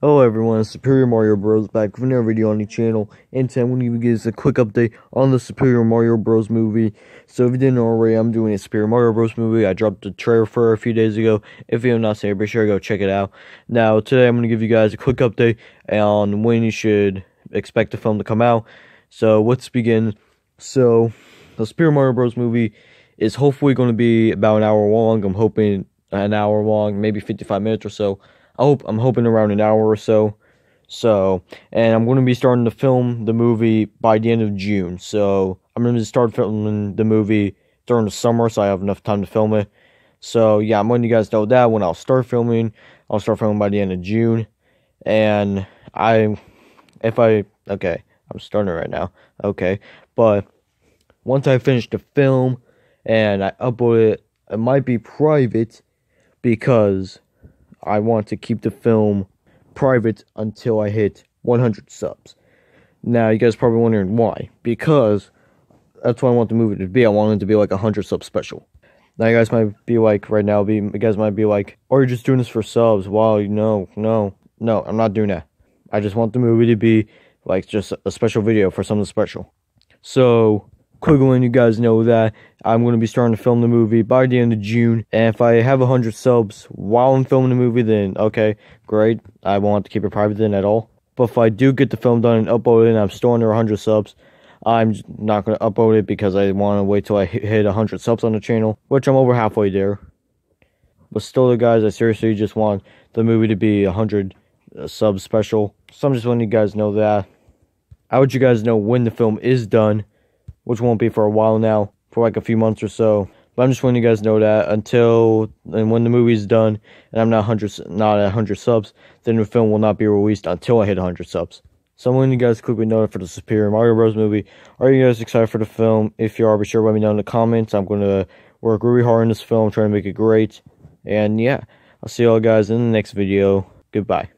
Hello everyone, it's Superior Mario Bros. back with another video on the channel, and today I'm going to give you guys a quick update on the Superior Mario Bros. movie. So if you didn't already, I'm doing a Superior Mario Bros. movie, I dropped the trailer for a few days ago. If you have not seen it, be sure to go check it out. Now, today I'm going to give you guys a quick update on when you should expect the film to come out. So let's begin. So, the Super Mario Bros. movie is hopefully going to be about an hour long. I'm hoping an hour long, maybe 55 minutes or so. I hope I'm hoping around an hour or so. So, and I'm going to be starting to film the movie by the end of June. So, I'm going to start filming the movie during the summer so I have enough time to film it. So, yeah, I'm letting you guys know that when I'll start filming, I'll start filming by the end of June. And I, if I, okay, I'm starting right now. Okay, but once I finish the film and I upload it, it might be private because I want to keep the film private until I hit 100 subs. Now, you guys probably wondering why. Because that's what I want the movie to be. I want it to be like a 100 sub special. Now, you guys might be like, right now, be, you guys might be like, or oh, you're just doing this for subs. Wow, no, no, no, I'm not doing that. I just want the movie to be like just a special video for something special. So, Quiggling, you guys know that. I'm going to be starting to film the movie by the end of June. And if I have 100 subs while I'm filming the movie, then okay, great. I won't have to keep it private then at all. But if I do get the film done and upload it and I'm storing under 100 subs, I'm not going to upload it because I want to wait till I hit 100 subs on the channel, which I'm over halfway there. But still, guys, I seriously just want the movie to be 100 uh, subs special. So I'm just letting you guys know that. I want you guys know when the film is done which won't be for a while now, for like a few months or so. But I'm just letting you guys know that until and when the movie's done, and I'm not hundred, not at hundred subs, then the film will not be released until I hit hundred subs. So I'm letting you guys quickly know for the Superior Mario Bros. movie. Are you guys excited for the film? If you are, be sure to let me know in the comments. I'm gonna work really hard on this film, trying to make it great. And yeah, I'll see y'all guys in the next video. Goodbye.